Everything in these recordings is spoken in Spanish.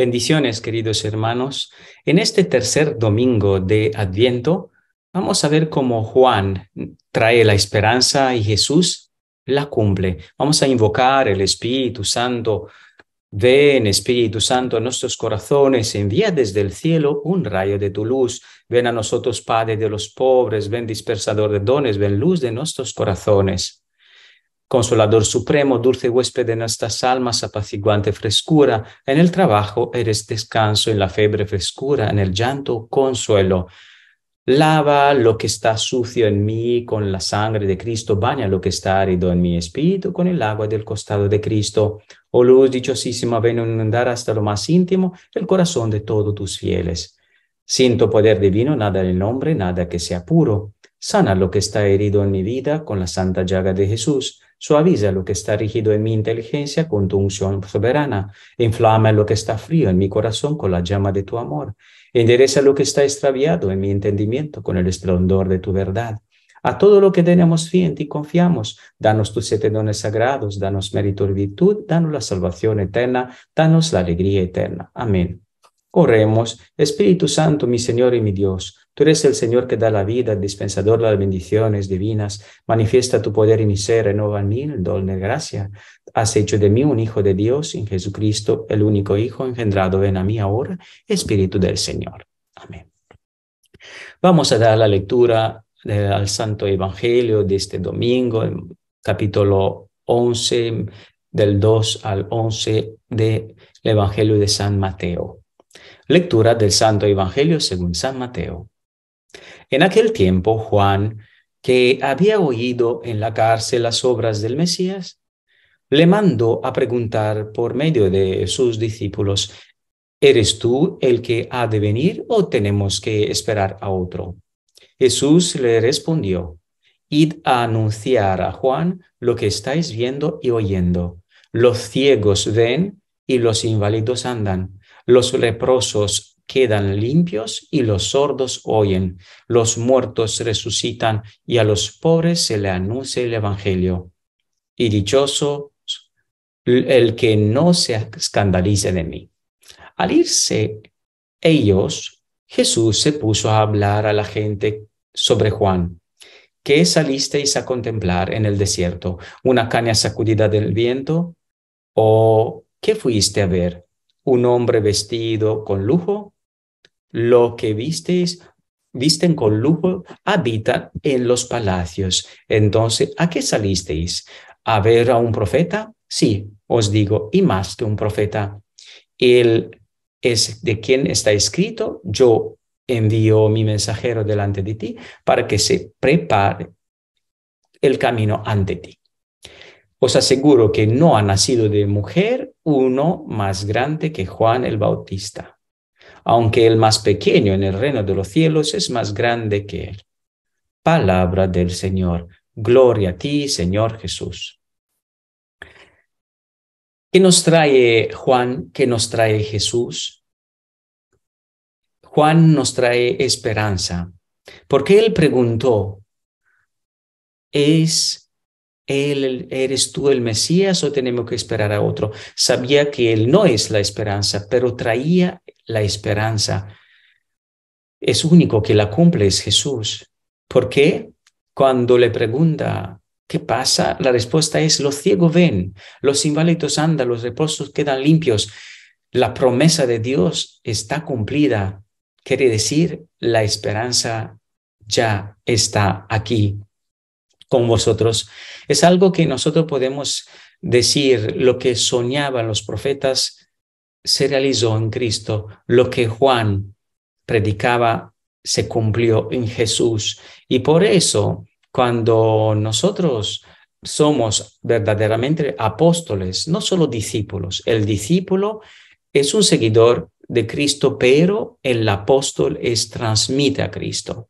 Bendiciones, queridos hermanos. En este tercer domingo de Adviento, vamos a ver cómo Juan trae la esperanza y Jesús la cumple. Vamos a invocar el Espíritu Santo. Ven, Espíritu Santo, a nuestros corazones, envía desde el cielo un rayo de tu luz. Ven a nosotros, Padre de los pobres, ven dispersador de dones, ven luz de nuestros corazones. Consolador Supremo, dulce huésped de nuestras almas, apaciguante frescura, en el trabajo eres descanso, en la febre frescura, en el llanto consuelo. Lava lo que está sucio en mí con la sangre de Cristo, baña lo que está árido en mi espíritu con el agua del costado de Cristo. Oh luz dichosísima, ven a inundar hasta lo más íntimo el corazón de todos tus fieles. Siento poder divino, nada el nombre, nada que sea puro Sana lo que está herido en mi vida con la santa llaga de Jesús. Suaviza lo que está rígido en mi inteligencia con tu unción soberana. Inflama lo que está frío en mi corazón con la llama de tu amor. Endereza lo que está extraviado en mi entendimiento con el esplendor de tu verdad. A todo lo que tenemos fiel en ti confiamos. Danos tus siete dones sagrados, danos mérito y virtud, danos la salvación eterna, danos la alegría eterna. Amén. Oremos, Espíritu Santo, mi Señor y mi Dios, tú eres el Señor que da la vida, dispensador de las bendiciones divinas, manifiesta tu poder y mi ser, renova en mí el don de gracia. Has hecho de mí un Hijo de Dios en Jesucristo, el único Hijo engendrado, en a mí ahora, Espíritu del Señor. Amén. Vamos a dar la lectura del eh, al Santo Evangelio de este domingo, capítulo 11, del 2 al 11 del de Evangelio de San Mateo. Lectura del Santo Evangelio según San Mateo. En aquel tiempo Juan, que había oído en la cárcel las obras del Mesías, le mandó a preguntar por medio de sus discípulos, ¿eres tú el que ha de venir o tenemos que esperar a otro? Jesús le respondió, id a anunciar a Juan lo que estáis viendo y oyendo. Los ciegos ven y los inválidos andan los leprosos quedan limpios y los sordos oyen, los muertos resucitan y a los pobres se le anuncia el Evangelio. Y dichoso el que no se escandalice de mí. Al irse ellos, Jesús se puso a hablar a la gente sobre Juan. ¿Qué salisteis a contemplar en el desierto? ¿Una caña sacudida del viento? ¿O qué fuiste a ver? un hombre vestido con lujo, lo que visteis, visten con lujo, habitan en los palacios. Entonces, ¿a qué salisteis? ¿A ver a un profeta? Sí, os digo, y más que un profeta. Él es de quien está escrito, yo envío mi mensajero delante de ti para que se prepare el camino ante ti. Os aseguro que no ha nacido de mujer uno más grande que Juan el Bautista, aunque el más pequeño en el reino de los cielos es más grande que él. Palabra del Señor. Gloria a ti, Señor Jesús. ¿Qué nos trae Juan? ¿Qué nos trae Jesús? Juan nos trae esperanza, porque él preguntó, ¿es él, ¿eres tú el Mesías o tenemos que esperar a otro? Sabía que él no es la esperanza, pero traía la esperanza. Es único que la cumple es Jesús. ¿Por qué? cuando le pregunta, ¿qué pasa? La respuesta es, los ciegos ven, los inválidos andan, los reposos quedan limpios. La promesa de Dios está cumplida. Quiere decir, la esperanza ya está aquí con vosotros. Es algo que nosotros podemos decir, lo que soñaban los profetas se realizó en Cristo, lo que Juan predicaba se cumplió en Jesús. Y por eso, cuando nosotros somos verdaderamente apóstoles, no solo discípulos, el discípulo es un seguidor de Cristo, pero el apóstol es transmite a Cristo.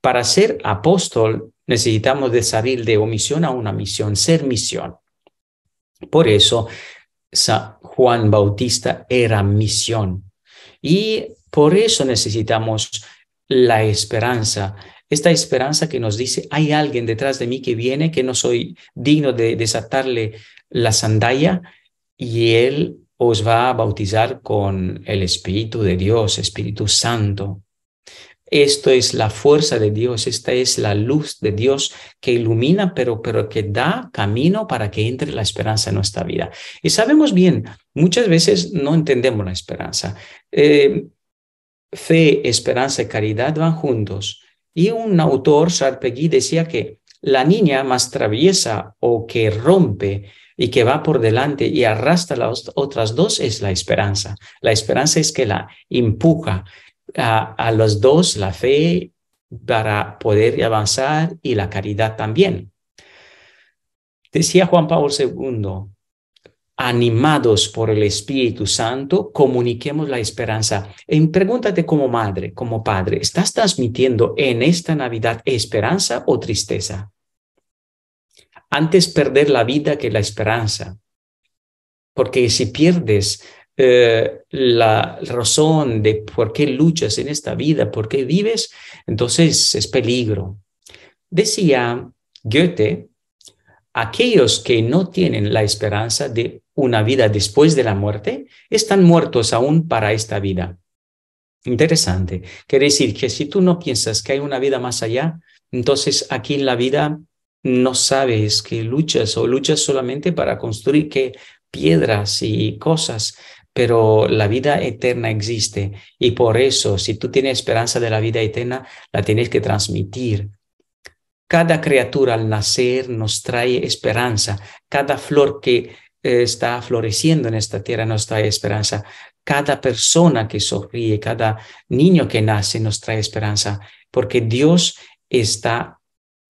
Para ser apóstol Necesitamos de salir de omisión a una misión, ser misión. Por eso San Juan Bautista era misión. Y por eso necesitamos la esperanza, esta esperanza que nos dice, hay alguien detrás de mí que viene, que no soy digno de desatarle la sandalla y él os va a bautizar con el Espíritu de Dios, Espíritu Santo. Esto es la fuerza de Dios, esta es la luz de Dios que ilumina, pero, pero que da camino para que entre la esperanza en nuestra vida. Y sabemos bien, muchas veces no entendemos la esperanza. Eh, fe, esperanza y caridad van juntos. Y un autor, Sarpegui, decía que la niña más traviesa o que rompe y que va por delante y arrastra las otras dos es la esperanza. La esperanza es que la empuja, a, los dos, la fe para poder avanzar y la caridad también. Decía Juan Pablo II, animados por el Espíritu Santo, comuniquemos la esperanza. En pregúntate como madre, como padre, ¿estás transmitiendo en esta Navidad esperanza o tristeza? Antes perder la vida que la esperanza. Porque si pierdes eh, la razón de por qué luchas en esta vida, por qué vives, entonces es peligro. Decía Goethe, aquellos que no tienen la esperanza de una vida después de la muerte están muertos aún para esta vida. Interesante. Quiere decir que si tú no piensas que hay una vida más allá, entonces aquí en la vida no sabes que luchas o luchas solamente para construir que piedras y cosas pero la vida eterna existe y por eso si tú tienes esperanza de la vida eterna, la tienes que transmitir. Cada criatura al nacer nos trae esperanza, cada flor que eh, está floreciendo en esta tierra nos trae esperanza, cada persona que sonríe, cada niño que nace nos trae esperanza, porque Dios está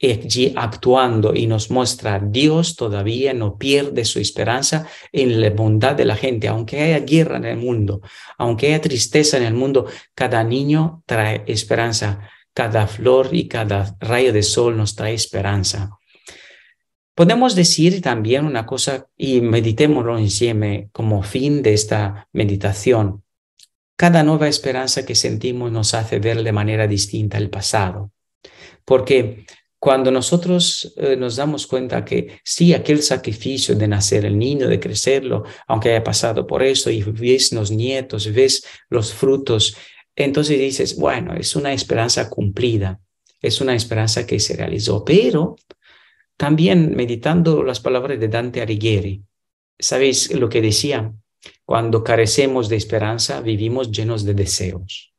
allí actuando y nos muestra Dios todavía no pierde su esperanza en la bondad de la gente, aunque haya guerra en el mundo, aunque haya tristeza en el mundo, cada niño trae esperanza, cada flor y cada rayo de sol nos trae esperanza. Podemos decir también una cosa y meditémoslo insieme como fin de esta meditación. Cada nueva esperanza que sentimos nos hace ver de manera distinta el pasado, porque cuando nosotros eh, nos damos cuenta que sí, aquel sacrificio de nacer el niño, de crecerlo, aunque haya pasado por eso y ves los nietos, ves los frutos, entonces dices, bueno, es una esperanza cumplida, es una esperanza que se realizó, pero también meditando las palabras de Dante Alighieri, ¿sabéis lo que decía? Cuando carecemos de esperanza, vivimos llenos de deseos.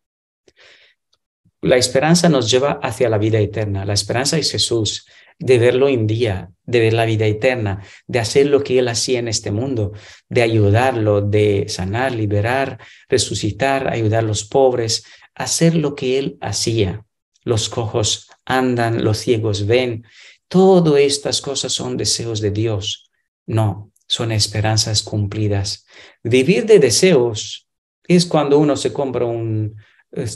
La esperanza nos lleva hacia la vida eterna. La esperanza es Jesús, de verlo en día, de ver la vida eterna, de hacer lo que Él hacía en este mundo, de ayudarlo, de sanar, liberar, resucitar, ayudar a los pobres, hacer lo que Él hacía. Los cojos andan, los ciegos ven. Todas estas cosas son deseos de Dios. No, son esperanzas cumplidas. Vivir de deseos es cuando uno se compra un,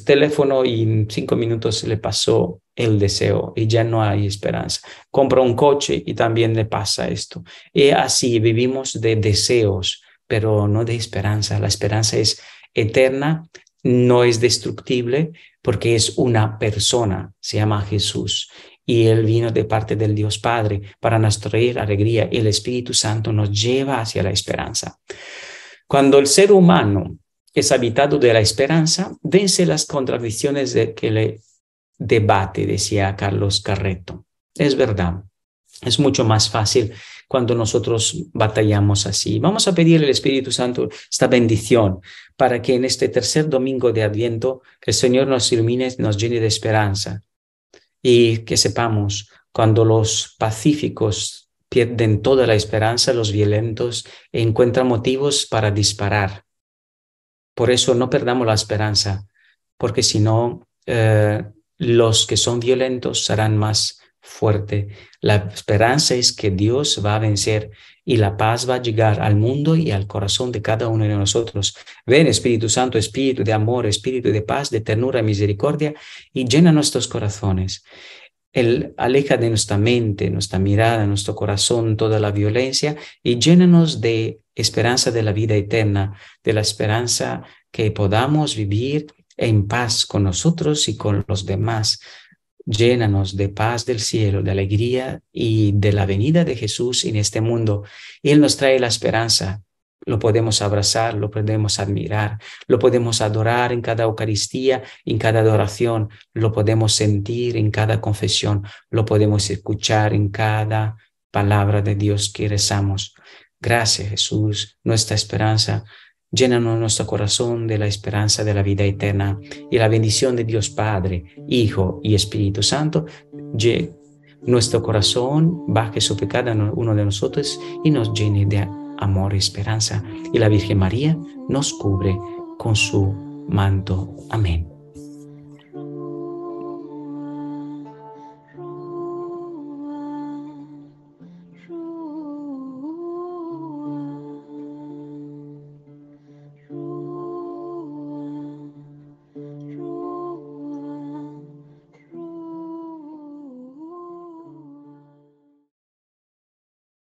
teléfono y en cinco minutos se le pasó el deseo y ya no hay esperanza. Compra un coche y también le pasa esto. Y así vivimos de deseos, pero no de esperanza. La esperanza es eterna, no es destructible porque es una persona, se llama Jesús. Y Él vino de parte del Dios Padre para nos traer alegría. El Espíritu Santo nos lleva hacia la esperanza. Cuando el ser humano es habitado de la esperanza, vence las contradicciones de que le debate, decía Carlos Carreto. Es verdad, es mucho más fácil cuando nosotros batallamos así. Vamos a pedirle al Espíritu Santo esta bendición para que en este tercer domingo de Adviento el Señor nos ilumine, nos llene de esperanza y que sepamos cuando los pacíficos pierden toda la esperanza, los violentos encuentran motivos para disparar por eso no perdamos la esperanza, porque si no, eh, los que son violentos serán más fuertes. La esperanza es que Dios va a vencer y la paz va a llegar al mundo y al corazón de cada uno de nosotros. Ven, Espíritu Santo, Espíritu de amor, Espíritu de paz, de ternura, y misericordia, y llena nuestros corazones. El aleja de nuestra mente, nuestra mirada, nuestro corazón toda la violencia y llénanos de esperanza de la vida eterna, de la esperanza que podamos vivir en paz con nosotros y con los demás. Llénanos de paz del cielo, de alegría y de la venida de Jesús en este mundo. Él nos trae la esperanza. Lo podemos abrazar, lo podemos admirar, lo podemos adorar en cada Eucaristía, en cada adoración, lo podemos sentir en cada confesión, lo podemos escuchar en cada palabra de Dios que rezamos. Gracias Jesús, nuestra esperanza. llena nuestro corazón de la esperanza de la vida eterna y la bendición de Dios Padre, Hijo y Espíritu Santo. nuestro corazón, baje sobre cada uno de nosotros y nos llene de amor y esperanza. Y la Virgen María nos cubre con su manto. Amén.